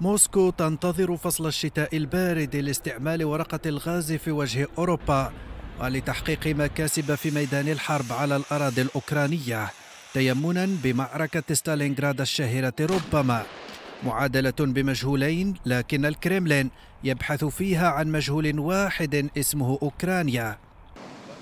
موسكو تنتظر فصل الشتاء البارد لاستعمال ورقة الغاز في وجه أوروبا ولتحقيق مكاسب في ميدان الحرب على الأراضي الأوكرانية تيمنا بمعركة ستالينغراد الشهيرة ربما معادلة بمجهولين لكن الكريملين يبحث فيها عن مجهول واحد اسمه أوكرانيا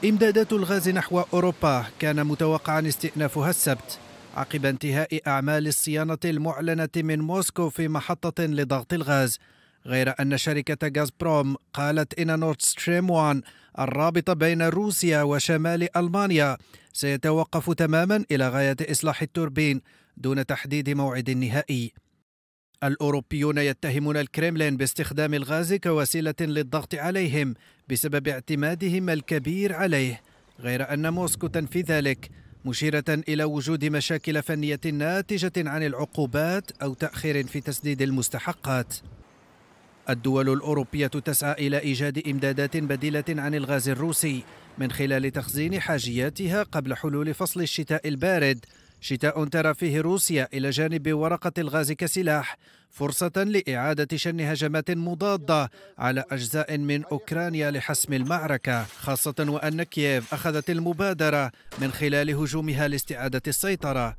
إمدادات الغاز نحو أوروبا كان متوقعا استئنافها السبت عقب انتهاء أعمال الصيانة المعلنة من موسكو في محطة لضغط الغاز غير أن شركة غازبروم قالت إن نورد ستريم 1 الرابطة بين روسيا وشمال ألمانيا سيتوقف تماما إلى غاية إصلاح التوربين دون تحديد موعد نهائي الأوروبيون يتهمون الكريملين باستخدام الغاز كوسيلة للضغط عليهم بسبب اعتمادهم الكبير عليه غير أن موسكو تنفي ذلك مشيرة إلى وجود مشاكل فنية ناتجة عن العقوبات أو تأخير في تسديد المستحقات الدول الأوروبية تسعى إلى إيجاد إمدادات بديلة عن الغاز الروسي من خلال تخزين حاجياتها قبل حلول فصل الشتاء البارد شتاء ترى فيه روسيا إلى جانب ورقة الغاز كسلاح فرصة لإعادة شن هجمات مضادة على أجزاء من أوكرانيا لحسم المعركة خاصة وأن كييف أخذت المبادرة من خلال هجومها لاستعادة السيطرة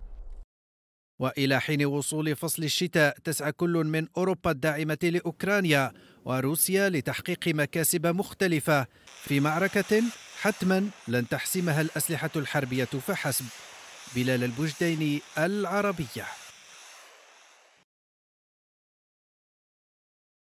وإلى حين وصول فصل الشتاء تسعى كل من أوروبا الداعمة لأوكرانيا وروسيا لتحقيق مكاسب مختلفة في معركة حتما لن تحسمها الأسلحة الحربية فحسب بلال البجديني العربيه